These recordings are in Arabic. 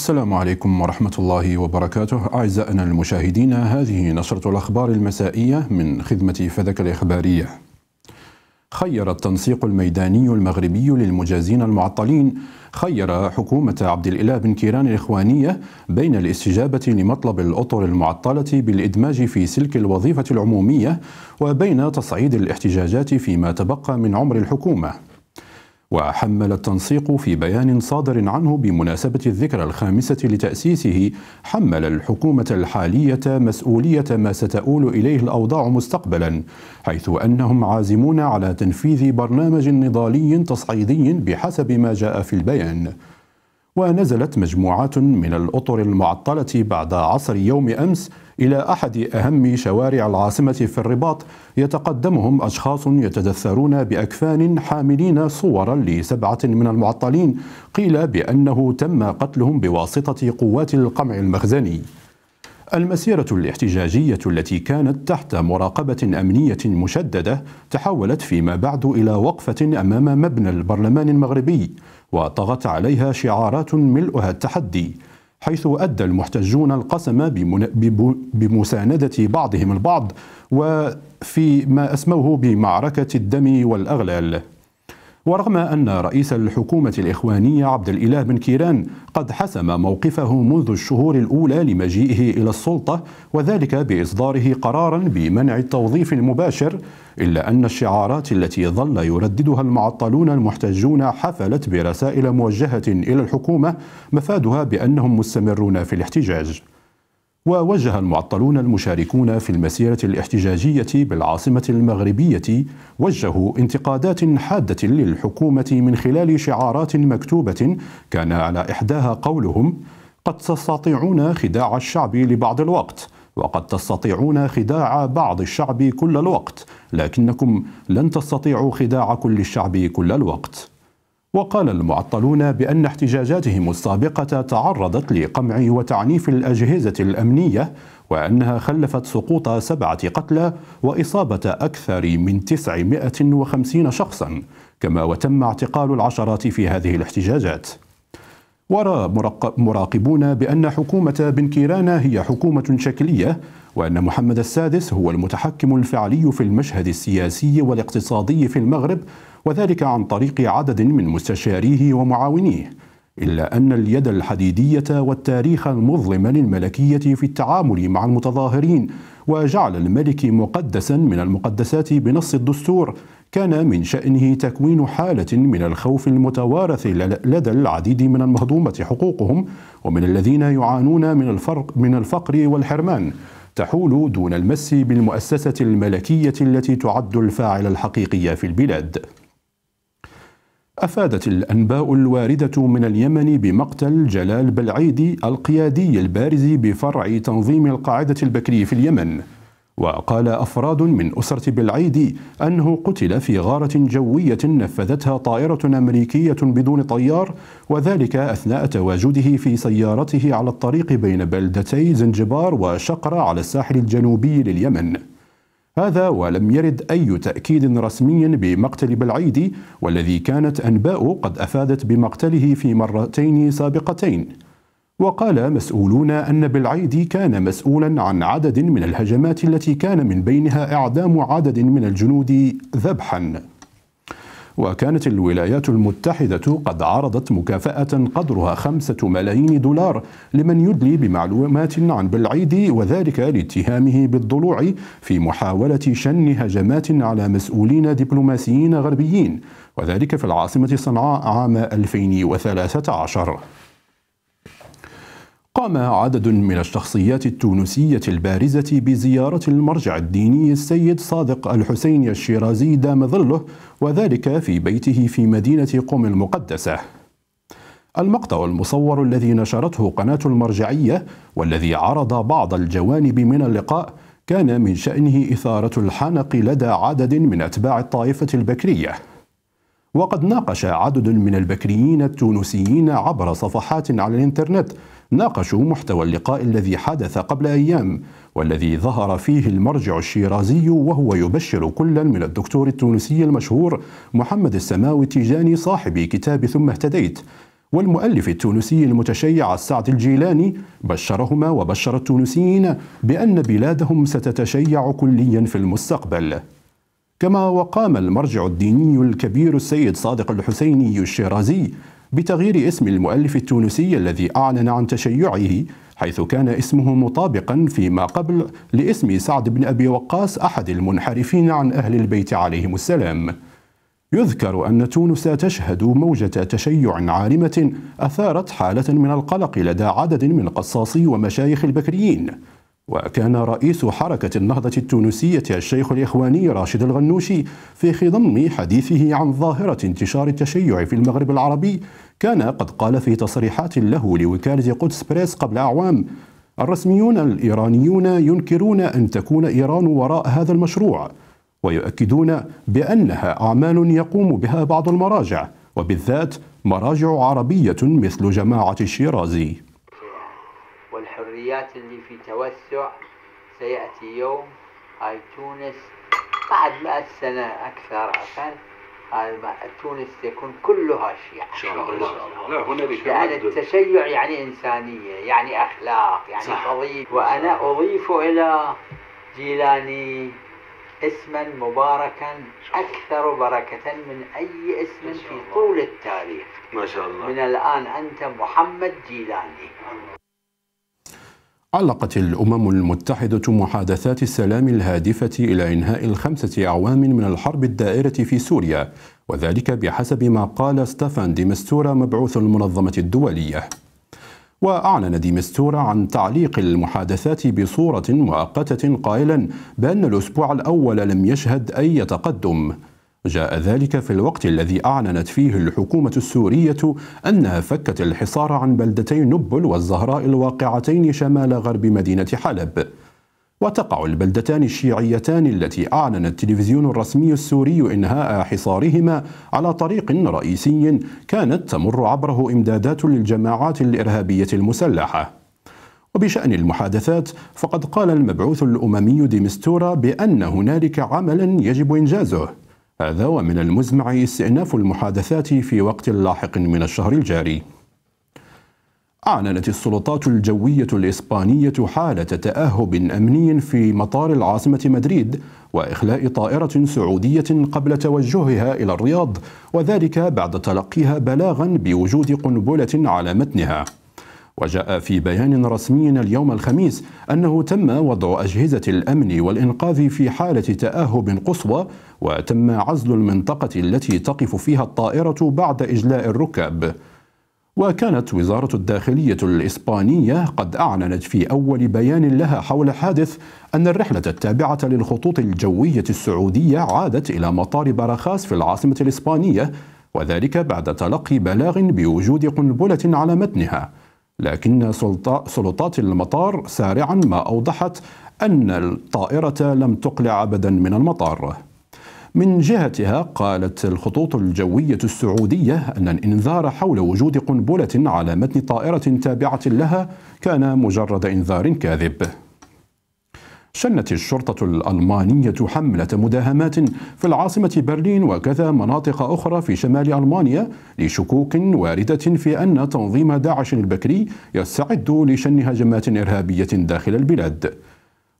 السلام عليكم ورحمة الله وبركاته أعزائنا المشاهدين هذه نشرة الأخبار المسائية من خدمة فدك الإخبارية خير التنسيق الميداني المغربي للمجازين المعطلين خير حكومة عبد الإله بن كيران الإخوانية بين الاستجابة لمطلب الأطر المعطلة بالإدماج في سلك الوظيفة العمومية وبين تصعيد الاحتجاجات فيما تبقى من عمر الحكومة وحمل التنسيق في بيان صادر عنه بمناسبة الذكرى الخامسة لتأسيسه حمل الحكومة الحالية مسؤولية ما ستؤول إليه الأوضاع مستقبلا حيث أنهم عازمون على تنفيذ برنامج نضالي تصعيدي بحسب ما جاء في البيان ونزلت مجموعات من الأطر المعطلة بعد عصر يوم أمس إلى أحد أهم شوارع العاصمة في الرباط يتقدمهم أشخاص يتدثرون بأكفان حاملين صورا لسبعة من المعطلين قيل بأنه تم قتلهم بواسطة قوات القمع المخزني المسيرة الاحتجاجية التي كانت تحت مراقبة أمنية مشددة تحولت فيما بعد إلى وقفة أمام مبنى البرلمان المغربي وطغت عليها شعارات ملؤها التحدي حيث أدى المحتجون القسم بمساندة بعضهم البعض وفي ما أسموه بمعركة الدم والأغلال ورغم أن رئيس الحكومة الإخوانية عبد الإله بن كيران قد حسم موقفه منذ الشهور الأولى لمجيئه إلى السلطة وذلك بإصداره قرارا بمنع التوظيف المباشر إلا أن الشعارات التي ظل يرددها المعطلون المحتجون حفلت برسائل موجهة إلى الحكومة مفادها بأنهم مستمرون في الاحتجاج ووجه المعطلون المشاركون في المسيرة الاحتجاجية بالعاصمة المغربية وجهوا انتقادات حادة للحكومة من خلال شعارات مكتوبة كان على إحداها قولهم قد تستطيعون خداع الشعب لبعض الوقت وقد تستطيعون خداع بعض الشعب كل الوقت لكنكم لن تستطيعوا خداع كل الشعب كل الوقت وقال المعطلون بأن احتجاجاتهم السابقة تعرضت لقمع وتعنيف الأجهزة الأمنية وأنها خلفت سقوط سبعة قتلى وإصابة أكثر من 950 شخصا كما وتم اعتقال العشرات في هذه الاحتجاجات ورى مراقبون بأن حكومة بن هي حكومة شكلية وأن محمد السادس هو المتحكم الفعلي في المشهد السياسي والاقتصادي في المغرب وذلك عن طريق عدد من مستشاريه ومعاونيه إلا أن اليد الحديدية والتاريخ المظلم للملكية في التعامل مع المتظاهرين وجعل الملك مقدسا من المقدسات بنص الدستور كان من شأنه تكوين حالة من الخوف المتوارث لدى العديد من المهضومة حقوقهم ومن الذين يعانون من الفرق من الفقر والحرمان تحول دون المس بالمؤسسة الملكية التي تعد الفاعل الحقيقي في البلاد أفادت الأنباء الواردة من اليمن بمقتل جلال بلعيدي القيادي البارز بفرع تنظيم القاعدة البكري في اليمن وقال أفراد من أسرة بالعيدي أنه قتل في غارة جوية نفذتها طائرة أمريكية بدون طيار وذلك أثناء تواجده في سيارته على الطريق بين بلدتي زنجبار وشقرة على الساحل الجنوبي لليمن هذا ولم يرد أي تأكيد رسمي بمقتل بالعيدي والذي كانت أنباء قد أفادت بمقتله في مرتين سابقتين وقال مسؤولون أن بالعيد كان مسؤولا عن عدد من الهجمات التي كان من بينها إعدام عدد من الجنود ذبحا وكانت الولايات المتحدة قد عرضت مكافأة قدرها خمسة ملايين دولار لمن يدلي بمعلومات عن بالعيد وذلك لاتهامه بالضلوع في محاولة شن هجمات على مسؤولين دبلوماسيين غربيين وذلك في العاصمة صنعاء عام 2013 قام عدد من الشخصيات التونسية البارزة بزيارة المرجع الديني السيد صادق الحسين الشيرازي دام ظله وذلك في بيته في مدينة قم المقدسة المقطع المصور الذي نشرته قناة المرجعية والذي عرض بعض الجوانب من اللقاء كان من شأنه إثارة الحنق لدى عدد من أتباع الطائفة البكرية وقد ناقش عدد من البكريين التونسيين عبر صفحات على الانترنت ناقشوا محتوى اللقاء الذي حدث قبل أيام والذي ظهر فيه المرجع الشيرازي وهو يبشر كلا من الدكتور التونسي المشهور محمد السماوي التيجاني صاحب كتاب ثم اهتديت والمؤلف التونسي المتشيع السعد الجيلاني بشرهما وبشر التونسيين بأن بلادهم ستتشيع كليا في المستقبل كما وقام المرجع الديني الكبير السيد صادق الحسيني الشيرازي بتغيير اسم المؤلف التونسي الذي أعلن عن تشيعه حيث كان اسمه مطابقا فيما قبل لاسم سعد بن أبي وقاص أحد المنحرفين عن أهل البيت عليهم السلام يذكر أن تونس تشهد موجة تشيع عارمة أثارت حالة من القلق لدى عدد من قصاصي ومشايخ البكريين وكان رئيس حركة النهضة التونسية الشيخ الإخواني راشد الغنوشي في خضم حديثه عن ظاهرة انتشار التشيع في المغرب العربي كان قد قال في تصريحات له لوكالة قدس بريس قبل أعوام الرسميون الإيرانيون ينكرون أن تكون إيران وراء هذا المشروع ويؤكدون بأنها أعمال يقوم بها بعض المراجع وبالذات مراجع عربية مثل جماعة الشيرازي النظريات اللي في توسع سيأتي يوم هاي تونس بعد مئة سنة أكثر أقل تونس تكون كلها شيعة إن شاء الله لا هنالك لأن يعني التشيع يعني إنسانية يعني أخلاق يعني صح. وأنا أضيف إلى جيلاني اسما مباركا أكثر بركة من أي اسم في طول التاريخ ما شاء الله من الآن أنت محمد جيلاني علقت الأمم المتحدة محادثات السلام الهادفة إلى إنهاء الخمسة أعوام من الحرب الدائرة في سوريا وذلك بحسب ما قال ستيفان ديمستورا مبعوث المنظمة الدولية وأعلن ديمستورا عن تعليق المحادثات بصورة مؤقتة قائلا بأن الأسبوع الأول لم يشهد أي تقدم جاء ذلك في الوقت الذي أعلنت فيه الحكومة السورية أنها فكت الحصار عن بلدتي نبل والزهراء الواقعتين شمال غرب مدينة حلب وتقع البلدتان الشيعيتان التي أعلن التلفزيون الرسمي السوري إنهاء حصارهما على طريق رئيسي كانت تمر عبره إمدادات للجماعات الإرهابية المسلحة وبشأن المحادثات فقد قال المبعوث الأممي ديمستورا بأن هنالك عملا يجب إنجازه هذا ومن المزمع استئناف المحادثات في وقت لاحق من الشهر الجاري أعلنت السلطات الجوية الإسبانية حالة تأهب أمني في مطار العاصمة مدريد وإخلاء طائرة سعودية قبل توجهها إلى الرياض وذلك بعد تلقيها بلاغا بوجود قنبلة على متنها وجاء في بيان رسمي اليوم الخميس أنه تم وضع أجهزة الأمن والإنقاذ في حالة تأهب قصوى وتم عزل المنطقة التي تقف فيها الطائرة بعد إجلاء الركاب وكانت وزارة الداخلية الإسبانية قد أعلنت في أول بيان لها حول حادث أن الرحلة التابعة للخطوط الجوية السعودية عادت إلى مطار براخاس في العاصمة الإسبانية وذلك بعد تلقي بلاغ بوجود قنبلة على متنها لكن سلطات المطار سارعا ما أوضحت أن الطائرة لم تقلع أبدا من المطار من جهتها قالت الخطوط الجوية السعودية أن الإنذار حول وجود قنبلة على متن طائرة تابعة لها كان مجرد إنذار كاذب شنت الشرطة الألمانية حملة مداهمات في العاصمة برلين وكذا مناطق أخرى في شمال ألمانيا لشكوك واردة في أن تنظيم داعش البكري يستعد لشن هجمات إرهابية داخل البلاد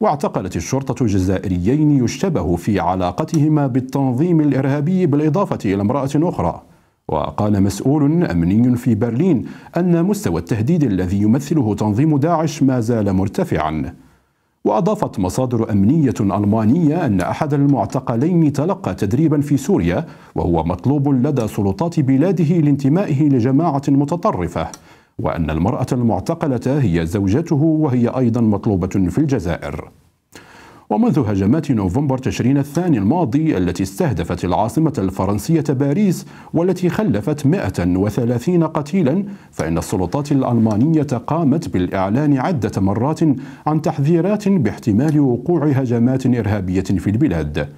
واعتقلت الشرطة جزائريين يشتبه في علاقتهما بالتنظيم الإرهابي بالإضافة إلى امرأة أخرى وقال مسؤول أمني في برلين أن مستوى التهديد الذي يمثله تنظيم داعش ما زال مرتفعاً وأضافت مصادر أمنية ألمانية أن أحد المعتقلين تلقى تدريبا في سوريا وهو مطلوب لدى سلطات بلاده لانتمائه لجماعة متطرفة وأن المرأة المعتقلة هي زوجته وهي أيضا مطلوبة في الجزائر ومنذ هجمات نوفمبر تشرين الثاني الماضي التي استهدفت العاصمة الفرنسية باريس والتي خلفت 130 قتيلا فإن السلطات الألمانية قامت بالإعلان عدة مرات عن تحذيرات باحتمال وقوع هجمات إرهابية في البلاد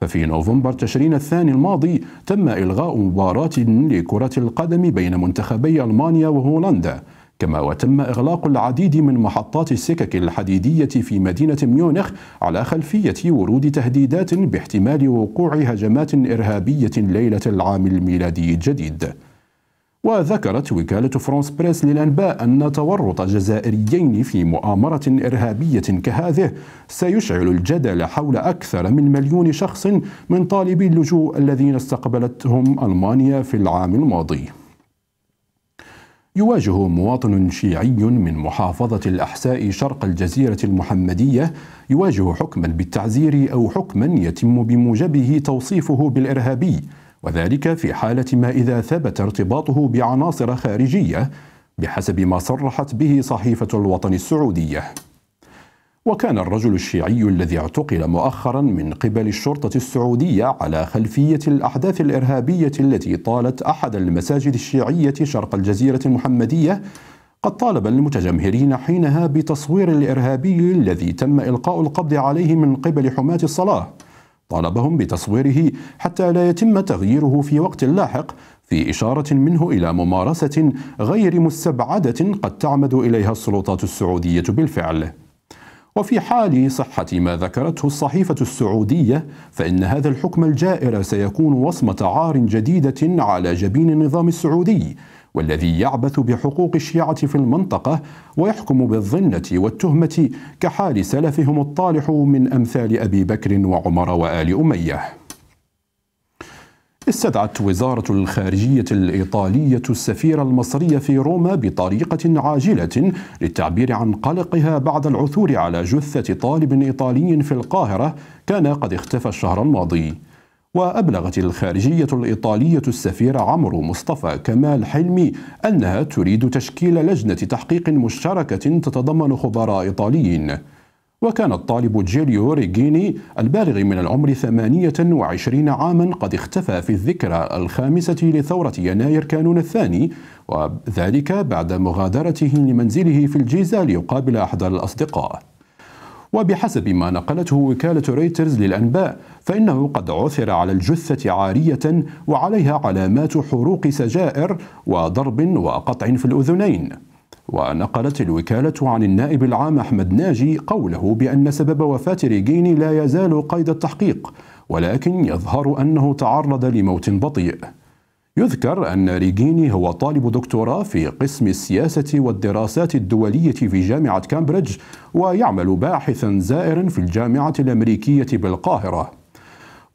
ففي نوفمبر تشرين الثاني الماضي تم إلغاء مباراة لكرة القدم بين منتخبي ألمانيا وهولندا كما وتم إغلاق العديد من محطات السكك الحديدية في مدينة ميونخ على خلفية ورود تهديدات باحتمال وقوع هجمات إرهابية ليلة العام الميلادي الجديد وذكرت وكالة فرانس بريس للأنباء أن تورط جزائريين في مؤامرة إرهابية كهذه سيشعل الجدل حول أكثر من مليون شخص من طالبي اللجوء الذين استقبلتهم ألمانيا في العام الماضي يواجه مواطن شيعي من محافظة الأحساء شرق الجزيرة المحمدية يواجه حكما بالتعزير أو حكما يتم بموجبه توصيفه بالإرهابي وذلك في حالة ما إذا ثبت ارتباطه بعناصر خارجية بحسب ما صرحت به صحيفة الوطن السعودية وكان الرجل الشيعي الذي اعتقل مؤخرا من قبل الشرطة السعودية على خلفية الأحداث الإرهابية التي طالت أحد المساجد الشيعية شرق الجزيرة المحمدية قد طالب المتجمهرين حينها بتصوير الإرهابي الذي تم إلقاء القبض عليه من قبل حماة الصلاة طالبهم بتصويره حتى لا يتم تغييره في وقت لاحق في إشارة منه إلى ممارسة غير مستبعدة قد تعمد إليها السلطات السعودية بالفعل وفي حال صحة ما ذكرته الصحيفة السعودية فإن هذا الحكم الجائر سيكون وصمة عار جديدة على جبين النظام السعودي والذي يعبث بحقوق الشيعة في المنطقة ويحكم بالظنة والتهمة كحال سلفهم الطالح من أمثال أبي بكر وعمر وآل أمية استدعت وزارة الخارجية الإيطالية السفيرة المصرية في روما بطريقة عاجلة للتعبير عن قلقها بعد العثور على جثة طالب إيطالي في القاهرة كان قد اختفى الشهر الماضي وأبلغت الخارجية الإيطالية السفير عمرو مصطفى كمال حلمي أنها تريد تشكيل لجنة تحقيق مشتركة تتضمن خبراء إيطاليين وكان الطالب جيليو ريجيني البالغ من العمر 28 عاما قد اختفى في الذكرى الخامسة لثورة يناير كانون الثاني وذلك بعد مغادرته لمنزله في الجيزة ليقابل أحد الأصدقاء وبحسب ما نقلته وكالة ريترز للأنباء فإنه قد عثر على الجثة عارية وعليها علامات حروق سجائر وضرب وقطع في الأذنين ونقلت الوكالة عن النائب العام أحمد ناجي قوله بأن سبب وفاة ريجيني لا يزال قيد التحقيق ولكن يظهر أنه تعرض لموت بطيء يذكر أن ريجيني هو طالب دكتوراه في قسم السياسة والدراسات الدولية في جامعة كامبريدج ويعمل باحثا زائرا في الجامعة الأمريكية بالقاهرة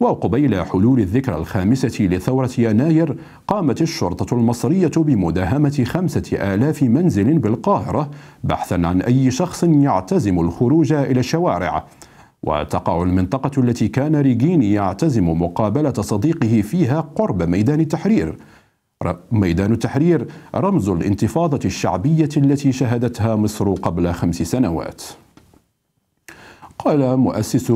وقبيل حلول الذكرى الخامسة لثورة يناير قامت الشرطة المصرية بمداهمة خمسة آلاف منزل بالقاهرة بحثا عن أي شخص يعتزم الخروج إلى الشوارع وتقع المنطقة التي كان ريجيني يعتزم مقابلة صديقه فيها قرب ميدان التحرير ميدان التحرير رمز الانتفاضة الشعبية التي شهدتها مصر قبل خمس سنوات قال مؤسس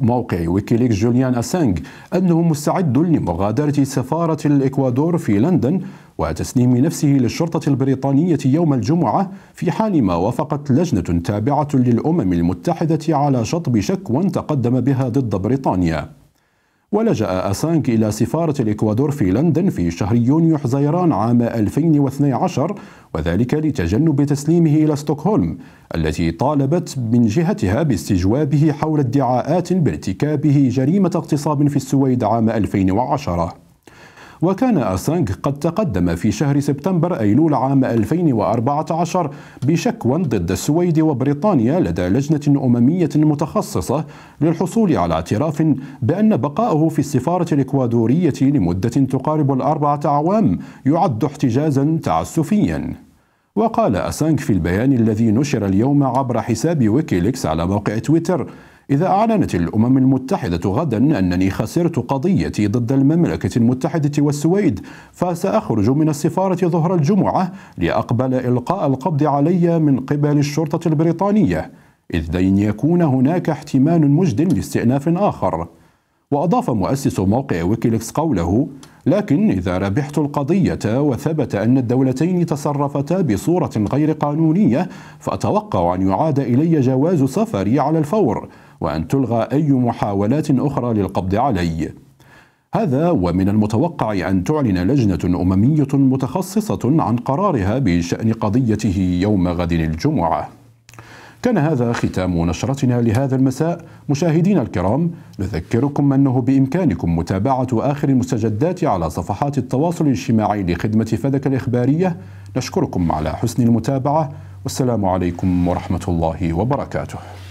موقع ويكيليكس جوليان أسانج أنه مستعد لمغادرة سفارة الإكوادور في لندن وتسليم نفسه للشرطة البريطانية يوم الجمعة في حال ما وافقت لجنة تابعة للأمم المتحدة على شطب شكوى تقدم بها ضد بريطانيا ولجأ أسانك إلى سفارة الإكوادور في لندن في شهر يونيو حزيران عام 2012 وذلك لتجنب تسليمه إلى ستوكهولم التي طالبت من جهتها باستجوابه حول ادعاءات بارتكابه جريمة اغتصاب في السويد عام 2010 وكان أسانج قد تقدم في شهر سبتمبر أيلول عام 2014 بشكوى ضد السويد وبريطانيا لدى لجنة أممية متخصصة للحصول على اعتراف بأن بقائه في السفارة الإكوادورية لمدة تقارب الأربعة أعوام يعد احتجازا تعسفيا وقال أسانج في البيان الذي نشر اليوم عبر حساب ويكيليكس على موقع تويتر إذا أعلنت الأمم المتحدة غدا أنني خسرت قضيتي ضد المملكة المتحدة والسويد فسأخرج من السفارة ظهر الجمعة لأقبل إلقاء القبض علي من قبل الشرطة البريطانية إذ لن يكون هناك احتمال مجد لاستئناف آخر وأضاف مؤسس موقع ويكيليكس قوله لكن إذا ربحت القضية وثبت أن الدولتين تصرفتا بصورة غير قانونية فأتوقع أن يعاد إلي جواز سفري على الفور وأن تلغى أي محاولات أخرى للقبض عليه هذا ومن المتوقع أن تعلن لجنة أممية متخصصة عن قرارها بشأن قضيته يوم غد الجمعة كان هذا ختام نشرتنا لهذا المساء مشاهدينا الكرام نذكركم أنه بإمكانكم متابعة آخر المستجدات على صفحات التواصل الاجتماعي لخدمة فدك الإخبارية نشكركم على حسن المتابعة والسلام عليكم ورحمة الله وبركاته